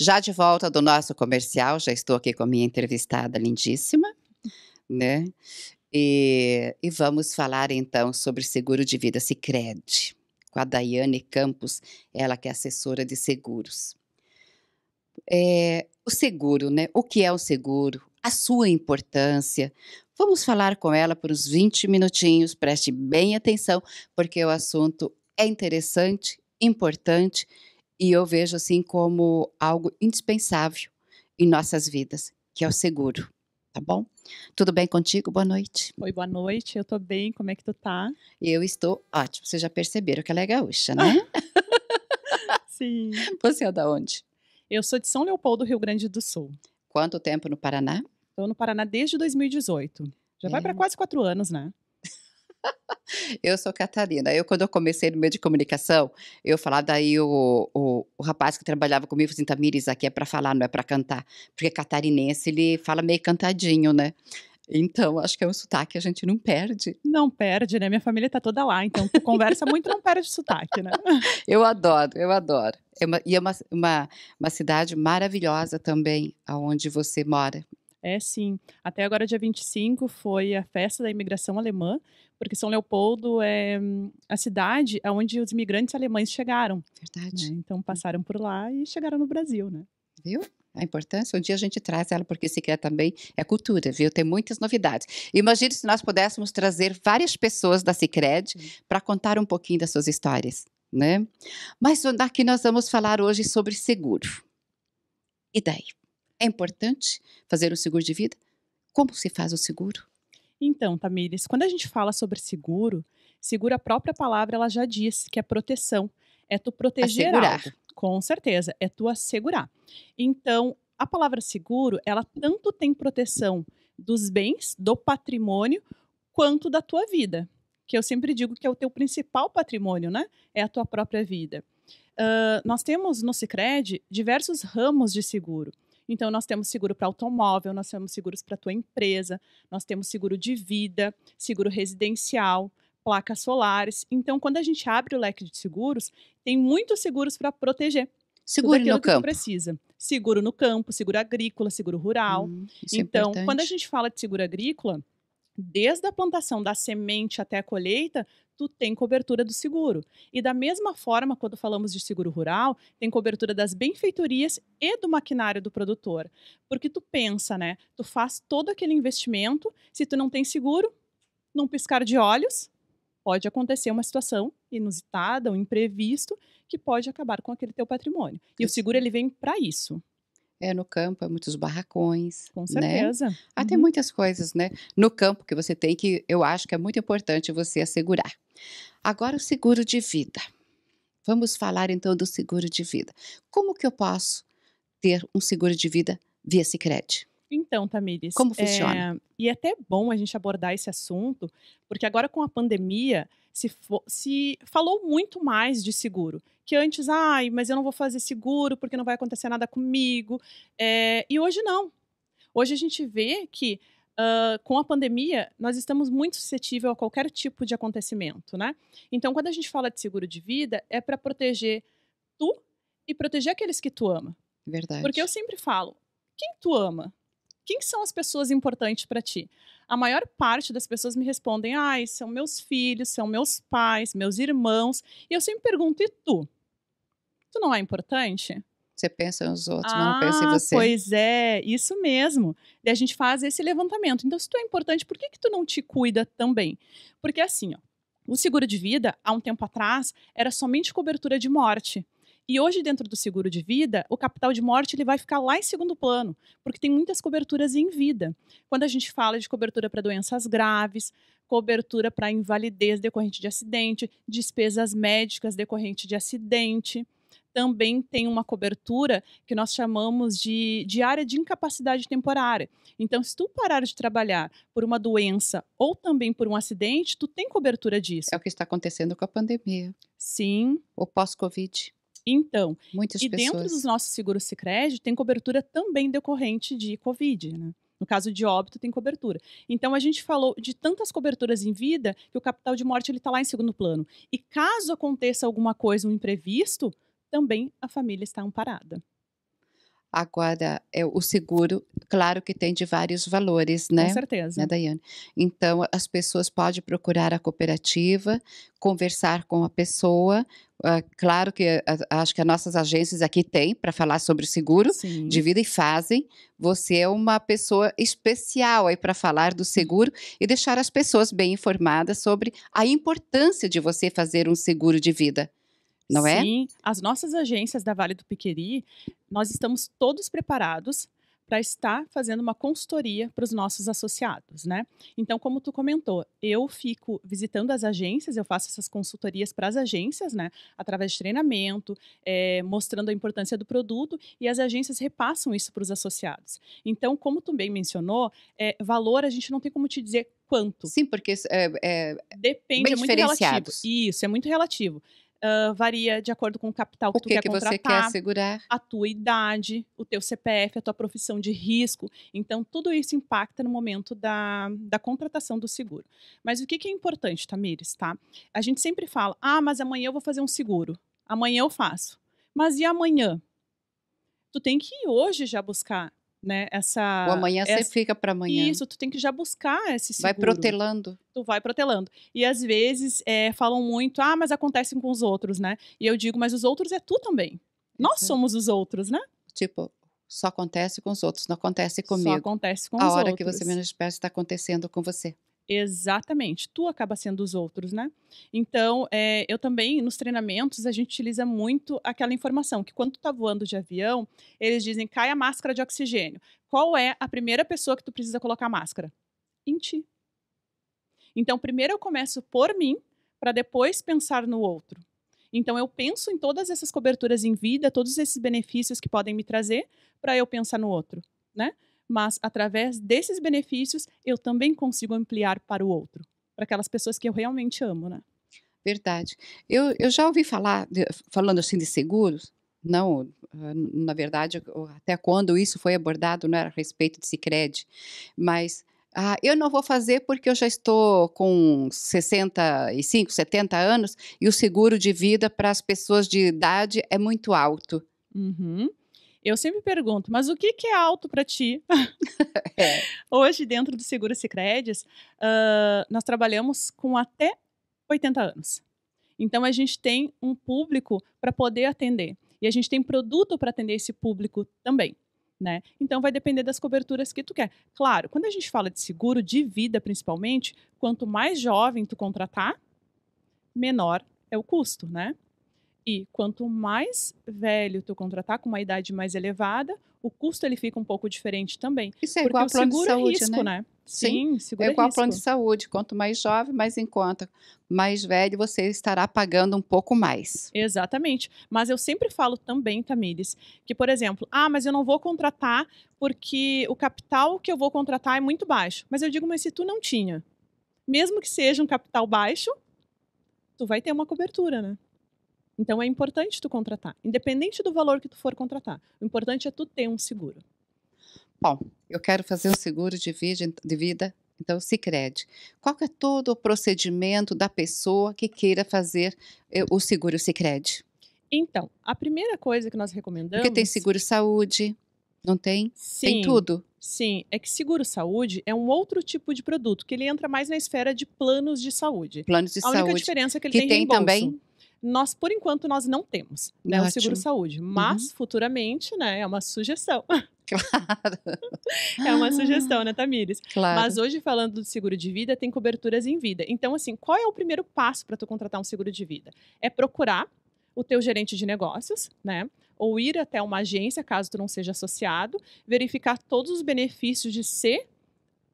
Já de volta do nosso comercial, já estou aqui com a minha entrevistada lindíssima, né? E, e vamos falar então sobre seguro de vida Sicredi com a Daiane Campos, ela que é assessora de seguros. É, o seguro, né? O que é o seguro? A sua importância. Vamos falar com ela por uns 20 minutinhos, preste bem atenção, porque o assunto é interessante, importante e eu vejo assim como algo indispensável em nossas vidas, que é o seguro, tá bom? Tudo bem contigo? Boa noite. Oi, boa noite. Eu tô bem. Como é que tu tá? Eu estou ótimo. Vocês já perceberam que ela é gaúcha, né? Sim. Você é da onde? Eu sou de São Leopoldo, Rio Grande do Sul. Quanto tempo no Paraná? Estou no Paraná desde 2018. Já é. vai para quase quatro anos, né? eu sou Catarina. Eu, quando eu comecei no meio de comunicação, eu falava, daí o, o, o rapaz que trabalhava comigo falou assim, Tamires, aqui é para falar, não é para cantar. Porque catarinense, ele fala meio cantadinho, né? Então, acho que é um sotaque que a gente não perde. Não perde, né? Minha família tá toda lá, então conversa muito, não perde sotaque, né? eu adoro, eu adoro. É uma, e é uma, uma, uma cidade maravilhosa também, aonde você mora. É sim. Até agora, dia 25, foi a festa da imigração alemã, porque São Leopoldo é a cidade onde os imigrantes alemães chegaram. Verdade. Né? Então uhum. passaram por lá e chegaram no Brasil, né? Viu? a importância. Um dia a gente traz ela, porque se quer também é cultura, viu? Tem muitas novidades. Imagine se nós pudéssemos trazer várias pessoas da Cicred para contar um pouquinho das suas histórias, né? Mas aqui nós vamos falar hoje sobre seguro. E daí? É importante fazer o seguro de vida? Como se faz o seguro? Então, Tamires, quando a gente fala sobre seguro, seguro a própria palavra ela já diz que é proteção, é tu proteger assegurar. algo. Com certeza, é tu assegurar. Então, a palavra seguro, ela tanto tem proteção dos bens, do patrimônio, quanto da tua vida, que eu sempre digo que é o teu principal patrimônio, né? É a tua própria vida. Uh, nós temos no Sicredi diversos ramos de seguro. Então, nós temos seguro para automóvel, nós temos seguros para tua empresa, nós temos seguro de vida, seguro residencial, placas solares. Então, quando a gente abre o leque de seguros, tem muitos seguros para proteger. Seguro no campo. precisa. Seguro no campo, seguro agrícola, seguro rural. Hum, é então, é quando a gente fala de seguro agrícola, desde a plantação da semente até a colheita, tu tem cobertura do seguro. E da mesma forma, quando falamos de seguro rural, tem cobertura das benfeitorias e do maquinário do produtor. Porque tu pensa, né? Tu faz todo aquele investimento, se tu não tem seguro, num piscar de olhos, pode acontecer uma situação inusitada, um imprevisto, que pode acabar com aquele teu patrimônio. E isso. o seguro ele vem para isso. É, no campo, é muitos barracões. Com né? certeza. Né? Ah, até uhum. muitas coisas, né? No campo que você tem que, eu acho que é muito importante você assegurar. Agora, o seguro de vida. Vamos falar então do seguro de vida. Como que eu posso ter um seguro de vida via Sicredi? Então, Tamires. Como funciona? É, e é até bom a gente abordar esse assunto, porque agora com a pandemia se, for, se falou muito mais de seguro que antes, ai, mas eu não vou fazer seguro porque não vai acontecer nada comigo. É, e hoje não. Hoje a gente vê que uh, com a pandemia nós estamos muito suscetíveis a qualquer tipo de acontecimento, né? Então, quando a gente fala de seguro de vida, é para proteger tu e proteger aqueles que tu ama. Verdade. Porque eu sempre falo, quem tu ama? Quem são as pessoas importantes para ti? A maior parte das pessoas me respondem, ai, são meus filhos, são meus pais, meus irmãos. E eu sempre pergunto, e tu? Tu não é importante? Você pensa nos outros, ah, mas não pensa em ah, você. Pois é, isso mesmo. E a gente faz esse levantamento. Então, se tu é importante, por que, que tu não te cuida também? Porque assim, ó, o seguro de vida, há um tempo atrás, era somente cobertura de morte. E hoje, dentro do seguro de vida, o capital de morte ele vai ficar lá em segundo plano, porque tem muitas coberturas em vida. Quando a gente fala de cobertura para doenças graves, cobertura para invalidez decorrente de acidente, despesas médicas decorrente de acidente também tem uma cobertura que nós chamamos de, de área de incapacidade temporária. Então, se tu parar de trabalhar por uma doença ou também por um acidente, tu tem cobertura disso. É o que está acontecendo com a pandemia. Sim. O pós-Covid. Então, Muitas e pessoas. dentro dos nossos seguros crédito tem cobertura também decorrente de Covid, né? No caso de óbito, tem cobertura. Então, a gente falou de tantas coberturas em vida que o capital de morte está lá em segundo plano. E caso aconteça alguma coisa, um imprevisto, também a família está amparada. Agora, é, o seguro, claro que tem de vários valores, né? Com certeza. Né, Daiane? Então, as pessoas podem procurar a cooperativa, conversar com a pessoa. Uh, claro que uh, acho que as nossas agências aqui têm para falar sobre seguro Sim. de vida e fazem. Você é uma pessoa especial aí para falar do seguro e deixar as pessoas bem informadas sobre a importância de você fazer um seguro de vida não Sim, é? Sim, as nossas agências da Vale do Piqueri, nós estamos todos preparados para estar fazendo uma consultoria para os nossos associados, né? Então, como tu comentou, eu fico visitando as agências, eu faço essas consultorias para as agências, né? Através de treinamento, é, mostrando a importância do produto e as agências repassam isso para os associados. Então, como tu bem mencionou, é, valor a gente não tem como te dizer quanto. Sim, porque é, é depende bem é muito relativo. Isso é muito relativo. Uh, varia de acordo com o capital que o tu que quer que contratar, quer segurar? a tua idade, o teu CPF, a tua profissão de risco. Então, tudo isso impacta no momento da, da contratação do seguro. Mas o que, que é importante, Tamires, tá? A gente sempre fala, ah, mas amanhã eu vou fazer um seguro. Amanhã eu faço. Mas e amanhã? Tu tem que ir hoje já buscar né? Essa. O amanhã essa, você fica para amanhã. Isso, tu tem que já buscar esse seguro. Vai protelando. Tu vai protelando. E às vezes é, falam muito, ah, mas acontecem com os outros, né? E eu digo, mas os outros é tu também. Nós somos os outros, né? Tipo, só acontece com os outros, não acontece comigo. Só acontece com A os outros. A hora que você menos espera está acontecendo com você. Exatamente. Tu acaba sendo os outros, né? Então, é, eu também, nos treinamentos, a gente utiliza muito aquela informação que quando tu tá voando de avião, eles dizem, cai a máscara de oxigênio. Qual é a primeira pessoa que tu precisa colocar a máscara? Em ti. Então, primeiro eu começo por mim, para depois pensar no outro. Então, eu penso em todas essas coberturas em vida, todos esses benefícios que podem me trazer, para eu pensar no outro, né? mas através desses benefícios eu também consigo ampliar para o outro, para aquelas pessoas que eu realmente amo, né? Verdade. Eu, eu já ouvi falar, falando assim de seguros, não, ah, na verdade, até quando isso foi abordado não era a respeito de Sicredi, mas ah, eu não vou fazer porque eu já estou com 65, 70 anos e o seguro de vida para as pessoas de idade é muito alto. Uhum eu sempre pergunto, mas o que, que é alto para ti? é. Hoje, dentro do Seguro Sicredis, uh, ah, nós trabalhamos com até 80 anos. Então, a gente tem um público para poder atender. E a gente tem produto para atender esse público também. Né? Então vai depender das coberturas que tu quer. Claro, quando a gente fala de seguro de vida, principalmente, quanto mais jovem tu contratar, menor é o custo, né? E quanto mais velho tu contratar com uma idade mais elevada, o custo ele fica um pouco diferente também. Isso é igual ao plano de é saúde, risco, né? né? Sim, Sim é, é igual ao plano de saúde. Quanto mais jovem, mais em conta. Mais velho, você estará pagando um pouco mais. Exatamente. Mas eu sempre falo também, Tamires, que, por exemplo, ah, mas eu não vou contratar porque o capital que eu vou contratar é muito baixo. Mas eu digo, mas se tu não tinha, mesmo que seja um capital baixo, tu vai ter uma cobertura, né? Então é importante tu contratar, independente do valor que tu for contratar. O importante é tu ter um seguro. Bom, eu quero fazer um seguro de vida, de vida então se crede. Qual é todo o procedimento da pessoa que queira fazer eh, o seguro Sicredi? Então, a primeira coisa que nós recomendamos. Porque tem seguro saúde, não tem? Sim, tem tudo. Sim, é que seguro saúde é um outro tipo de produto que ele entra mais na esfera de planos de saúde. Planos de a saúde. A única diferença é que ele que tem, tem reembolso. também nós, por enquanto, nós não temos né, o seguro-saúde, uhum. mas uhum. futuramente né, é uma sugestão. Claro. É uma sugestão, né, Tamires? Claro. Mas hoje, falando do seguro de vida, tem coberturas em vida. Então, assim, qual é o primeiro passo para tu contratar um seguro de vida? É procurar o teu gerente de negócios, né? Ou ir até uma agência, caso tu não seja associado, verificar todos os benefícios de ser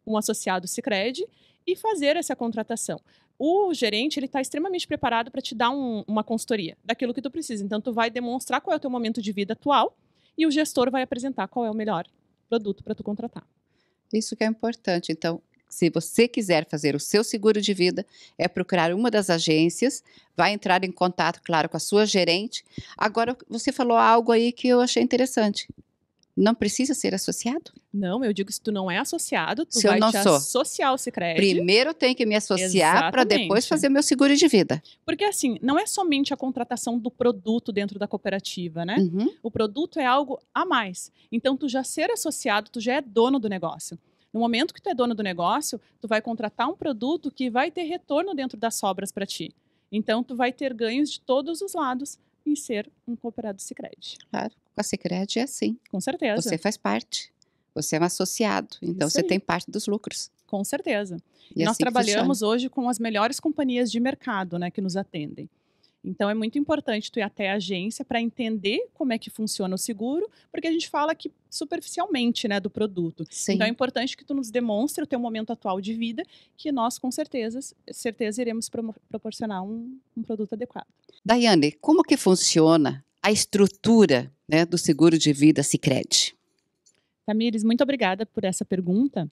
um associado Sicredi e fazer essa contratação o gerente ele está extremamente preparado para te dar um, uma consultoria daquilo que tu precisa. Então, tu vai demonstrar qual é o teu momento de vida atual e o gestor vai apresentar qual é o melhor produto para tu contratar. Isso que é importante. Então, se você quiser fazer o seu seguro de vida, é procurar uma das agências, vai entrar em contato, claro, com a sua gerente. Agora, você falou algo aí que eu achei interessante, não precisa ser associado? Não, eu digo se tu não é associado, tu se vai eu não te sou. associar ao Sicredi. Primeiro tem que me associar para depois fazer meu seguro de vida. Porque assim, não é somente a contratação do produto dentro da cooperativa, né? Uhum. O produto é algo a mais. Então tu já ser associado, tu já é dono do negócio. No momento que tu é dono do negócio, tu vai contratar um produto que vai ter retorno dentro das sobras para ti. Então tu vai ter ganhos de todos os lados, em ser um cooperado Sicredi. Claro, com a Sicredi é assim. Com certeza. Você faz parte. Você é um associado, então Isso você aí. tem parte dos lucros. Com certeza. E é Nós assim trabalhamos hoje com as melhores companhias de mercado, né, que nos atendem. Então é muito importante tu ir até a agência para entender como é que funciona o seguro, porque a gente fala aqui superficialmente, né, do produto. Sim. Então é importante que tu nos demonstre o teu momento atual de vida, que nós com certeza, certeza iremos proporcionar um, um produto adequado. Daiane, como que funciona a estrutura né, do seguro de vida Sicredi? Tamires, muito obrigada por essa pergunta.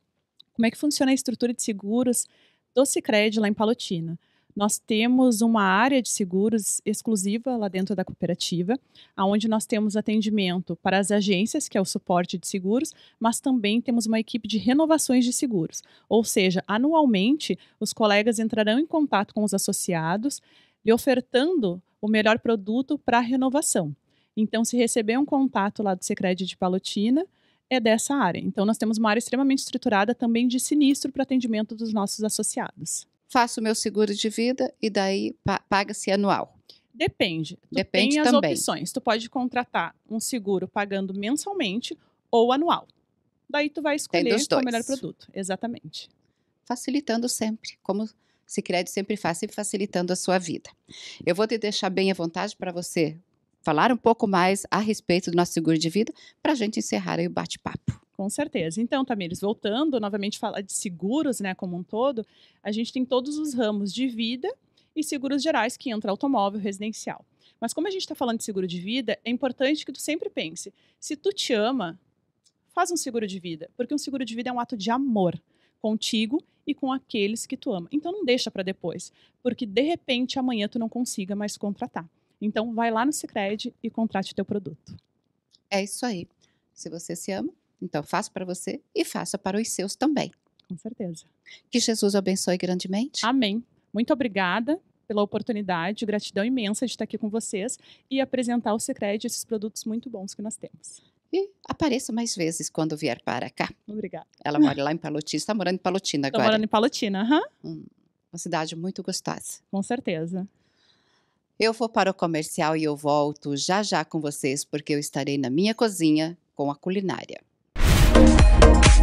Como é que funciona a estrutura de seguros do Sicredi lá em Palotina? Nós temos uma área de seguros exclusiva lá dentro da cooperativa, aonde nós temos atendimento para as agências, que é o suporte de seguros, mas também temos uma equipe de renovações de seguros. Ou seja, anualmente os colegas entrarão em contato com os associados lhe ofertando o melhor produto para renovação. Então, se receber um contato lá do Secred de Palotina, é dessa área. Então, nós temos uma área extremamente estruturada também de sinistro para atendimento dos nossos associados. Faço o meu seguro de vida e daí paga-se anual. Depende. Tu Depende tem as também. opções. Tu pode contratar um seguro pagando mensalmente ou anual. Daí tu vai escolher é o melhor produto. Exatamente. Facilitando sempre, como Sicredi sempre faz, sempre facilitando a sua vida. Eu vou te deixar bem à vontade para você falar um pouco mais a respeito do nosso seguro de vida para a gente encerrar aí o bate-papo. Com certeza. Então, Tamires, voltando novamente a falar de seguros, né, como um todo, a gente tem todos os ramos de vida e seguros gerais que entra automóvel, residencial. Mas como a gente está falando de seguro de vida, é importante que tu sempre pense: se tu te ama, faz um seguro de vida, porque um seguro de vida é um ato de amor contigo e com aqueles que tu ama. Então não deixa para depois, porque de repente amanhã tu não consiga mais contratar. Então vai lá no Sicredi e contrate teu produto. É isso aí. Se você se ama, então faça para você e faça para os seus também. Com certeza. Que Jesus abençoe grandemente. Amém. Muito obrigada pela oportunidade, gratidão imensa de estar aqui com vocês e apresentar ao Sicredi esses produtos muito bons que nós temos apareça mais vezes quando vier para cá. Obrigada. Ela mora lá em Palotina, está morando em Palotina agora. Estou morando em Palotina, aham. Hum, uma cidade muito gostosa. Com certeza. Eu vou para o comercial e eu volto já já com vocês, porque eu estarei na minha cozinha com a culinária. Música